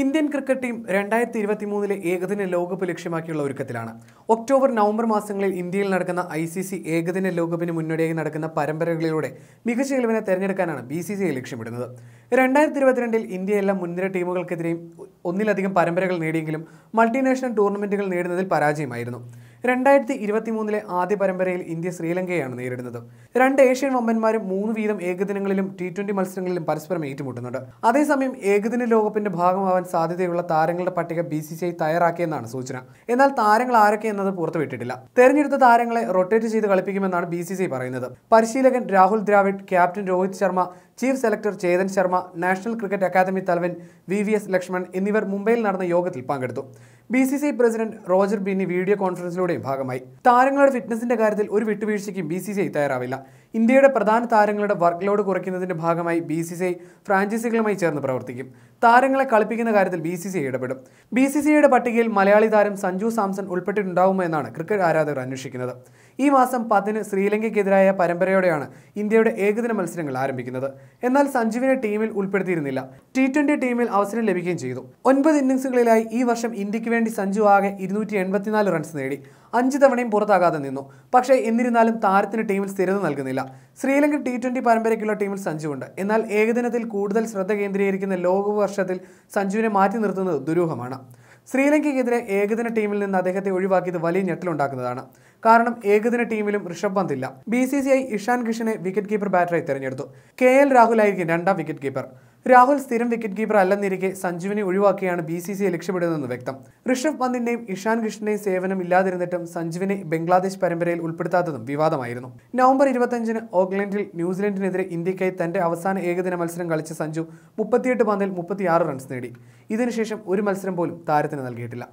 Indian cricket team രണ്ടായിരത്തി ഇരുപത്തി മൂന്നിലെ ഏകദിന ലോകകപ്പ് ലക്ഷ്യമാക്കിയുള്ള ഒരുക്കത്തിലാണ് ഒക്ടോബർ നവംബർ മാസങ്ങളിൽ ഇന്ത്യയിൽ നടക്കുന്ന ഐ സി സി ഏകദിന ലോകകപ്പിന് മുന്നോടിയായി നടക്കുന്ന പരമ്പരകളിലൂടെ മികച്ച ഇളവിനെ തെരഞ്ഞെടുക്കാനാണ് ബി സി സി ഐ ലക്ഷ്യമിടുന്നത് രണ്ടായിരത്തി ഇരുപത്തിരണ്ടിൽ ഇന്ത്യ മുൻനിര ടീമുകൾക്കെതിരെയും ഒന്നിലധികം പരമ്പരകൾ നേടിയെങ്കിലും മൾട്ടിനാഷണൽ ടൂർണമെന്റുകൾ നേടുന്നതിൽ പരാജയമായിരുന്നു രണ്ടായിരത്തി മൂന്നിലെ ആദ്യ പരമ്പരയിൽ ഇന്ത്യ ശ്രീലങ്കയെയാണ് നേരിടുന്നത് രണ്ട് ഏഷ്യൻ വമ്പന്മാരും മൂന്ന് വീതം ഏകദിനങ്ങളിലും ടി ട്വന്റി മത്സരങ്ങളിലും പരസ്പരം ഏറ്റുമുട്ടുന്നുണ്ട് അതേസമയം ഏകദിന ലോകകപ്പിന്റെ ഭാഗമാവാൻ സാധ്യതയുള്ള താരങ്ങളുടെ പട്ടിക ബി സി സി ഐ തയ്യാറാക്കിയെന്നാണ് സൂചന എന്നാൽ താരങ്ങൾ ആരൊക്കെ എന്നത് പുറത്തുവിട്ടിട്ടില്ല തെരഞ്ഞെടുത്ത താരങ്ങളെ റൊട്ടേറ്റ് ചെയ്ത് കളിപ്പിക്കുമെന്നാണ് ബി സി സി പറയുന്നത് പരിശീലകൻ Rahul Dravid captain Rohit Sharma chief selector Chetan Sharma national cricket academy തലവൻ വി വി എസ് ലക്ഷ്മൺ എന്നിവർ മുംബൈയിൽ നടന്ന യോഗത്തിൽ പങ്കെടുത്തു B C C president Roger Binny video കോൺഫറൻസിലൂടെയും ഭാഗമായി താരങ്ങളുടെ ഫിറ്റ്നസിന്റെ കാര്യത്തിൽ ഒരു വിട്ടുവീഴ്ചയ്ക്കും ബി സി സി ഐ തയ്യാറാവില്ല ഇന്ത്യയുടെ പ്രധാന താരങ്ങളുടെ വർക്ക് ലോഡ് കുറയ്ക്കുന്നതിന്റെ ഭാഗമായി ബി സി സി ഐ ഫ്രാഞ്ചൈസികളുമായി ചേർന്ന് പ്രവർത്തിക്കും താരങ്ങളെ കളിപ്പിക്കുന്ന കാര്യത്തിൽ ബി സി സി ഐ ഇടപെടും ബി സി സി ഐയുടെ പട്ടികയിൽ മലയാളി താരം സഞ്ജു സാംസൺ ഉൾപ്പെട്ടിട്ടുണ്ടാവുമോ എന്നാണ് ക്രിക്കറ്റ് ആരാധകർ അന്വേഷിക്കുന്നത് ഈ മാസം പത്തിന് ശ്രീലങ്കയ്ക്കെതിരായ പരമ്പരയോടെയാണ് ഇന്ത്യയുടെ ഏകദിന മത്സരങ്ങൾ ആരംഭിക്കുന്നത് എന്നാൽ സഞ്ജുവിനെ ടീമിൽ ഉൾപ്പെടുത്തിയിരുന്നില്ല ടി ട്വന്റി ടീമിൽ അവസരം ലഭിക്കുകയും ചെയ്തു ഒൻപത് ഇന്നിംഗ്സുകളിലായി ഈ വർഷം ഇന്ത്യക്ക് വേണ്ടി സഞ്ജു ആകെ ഇരുന്നൂറ്റി റൺസ് നേടി അഞ്ച് തവണയും പുറത്താകാതെ നിന്നു പക്ഷേ എന്നിരുന്നാലും താരത്തിന് ടീമിൽ സ്ഥിരത നൽകുന്നില്ല ശ്രീലങ്കൻ ടി ട്വന്റി പരമ്പരയ്ക്കുള്ള ടീമിൽ സഞ്ജുവുണ്ട് എന്നാൽ ഏകദിനത്തിൽ കൂടുതൽ ശ്രദ്ധ കേന്ദ്രീകരിക്കുന്ന ലോകവർഷത്തിൽ സഞ്ജുവിനെ മാറ്റി നിർത്തുന്നത് ദുരൂഹമാണ് ശ്രീലങ്കയ്ക്കെതിരെ ഏകദിന ടീമിൽ നിന്ന് അദ്ദേഹത്തെ ഒഴിവാക്കിയത് വലിയ ഞെട്ടലുണ്ടാക്കുന്നതാണ് കാരണം ഏകദിന ടീമിലും ഋഷഭ് പന്ത് ഇല്ല B C C I Ishan കിഷനെ വിക്കറ്റ് കീപ്പർ ബാറ്ററായി തിരഞ്ഞെടുത്തു കെ എൽ രാഹുലായിരിക്കും രണ്ടാം വിക്കറ്റ് കീപ്പർ രാഹുൽ സ്ഥിരം വിക്കറ്റ് കീപ്പർ അല്ലെന്നിരിക്കെ സഞ്ജുവിനെ ഒഴിവാക്കിയാണ് ബി സി സി ലക്ഷ്യമിടുന്നതെന്ന് വ്യക്തം ഋഷഭ് പന്തിന്റെയും ഇഷാൻ കൃഷ്ണന്റെയും സേവനം ഇല്ലാതിരുന്നിട്ടും സഞ്ജുവിനെ ബംഗ്ലാദേശ് പരമ്പരയിൽ ഉൾപ്പെടുത്താത്തതും വിവാദമായിരുന്നു നവംബർ ഇരുപത്തിയഞ്ചിന് ഓക്ലൻഡിൽ ന്യൂസിലൻഡിനെതിരെ ഇന്ത്യക്കായി തന്റെ അവസാന ഏകദിന മത്സരം കളിച്ച സഞ്ജു മുപ്പത്തിയെട്ട് പന്തിൽ മുപ്പത്തിയാറ് റൺസ് നേടി ഇതിനുശേഷം ഒരു മത്സരം പോലും താരത്തിന് നൽകിയിട്ടില്ല